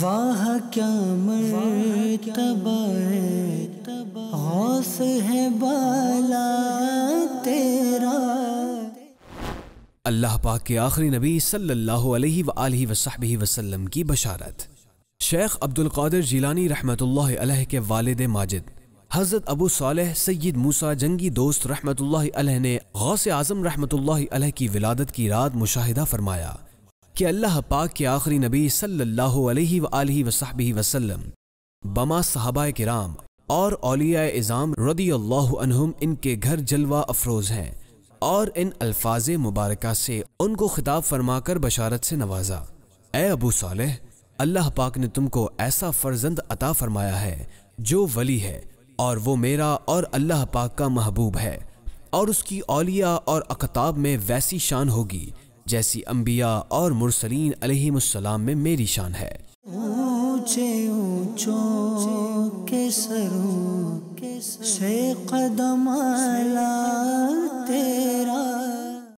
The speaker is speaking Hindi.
वाह क्या मरतबा हौस है बाला तेरा अल्लाह पाक के आखिरी नबी सल्लल्लाहु अलैहि सल्ला वसहबी वसल्लम की बशारत शेख अब्दुल कादिर जिलानी रहमतुल्लाह अलैह के वालिद माजिद हज़रत अबू सालह सैयद मूसा जंगी दोस्त रहमतुल्लाह अलैह ने गौस आज़म रहमतुल्लाह अलैह की विलादत की रात मुशाहिदा फरमाया कि अल्लाह पाक के आखिरी नबी सल्लल्लाहु अलैहि वसहबी वसल्लम बमा साहबा कराम और अलिया इज़ाम रदी अल्लाम इनके घर जलवा अफरोज़ हैं और इन अल्फाज मुबारक से उनको खिताब फरमाकर बशारत से नवाजा ए अबू सालह अल्लाह पाक ने तुमको ऐसा फ़र्जंद अता फरमाया है जो वली है और वो मेरा और अल्लाह पाक का महबूब है और उसकी अलिया और अकताब में वैसी शान होगी जैसी अम्बिया और मुरसलीन अलैहिस्सलाम में मेरी शान है ऊँचे ऊँचो के सरों के से कदम लाते